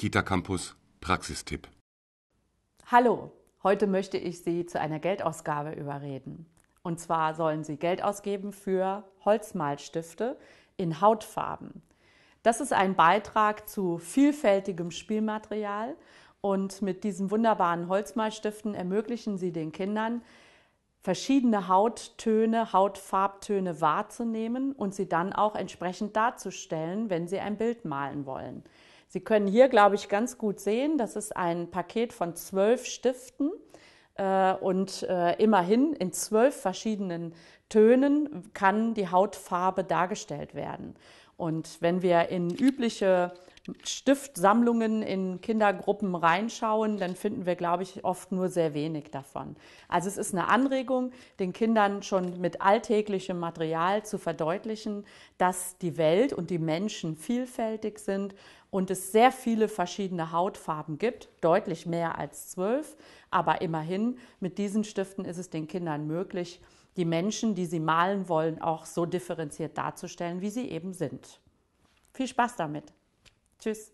Kita Campus Praxistipp. Hallo, heute möchte ich Sie zu einer Geldausgabe überreden. Und zwar sollen Sie Geld ausgeben für Holzmalstifte in Hautfarben. Das ist ein Beitrag zu vielfältigem Spielmaterial und mit diesen wunderbaren Holzmalstiften ermöglichen Sie den Kindern, verschiedene Hauttöne, Hautfarbtöne wahrzunehmen und sie dann auch entsprechend darzustellen, wenn sie ein Bild malen wollen. Sie können hier, glaube ich, ganz gut sehen, das ist ein Paket von zwölf Stiften äh, und äh, immerhin in zwölf verschiedenen Tönen kann die Hautfarbe dargestellt werden. Und wenn wir in übliche Stiftsammlungen in Kindergruppen reinschauen, dann finden wir, glaube ich, oft nur sehr wenig davon. Also es ist eine Anregung, den Kindern schon mit alltäglichem Material zu verdeutlichen, dass die Welt und die Menschen vielfältig sind und es sehr viele verschiedene Hautfarben gibt, deutlich mehr als zwölf, aber immerhin mit diesen Stiften ist es den Kindern möglich, die Menschen, die sie malen wollen, auch so differenziert darzustellen, wie sie eben sind. Viel Spaß damit! Tschüss.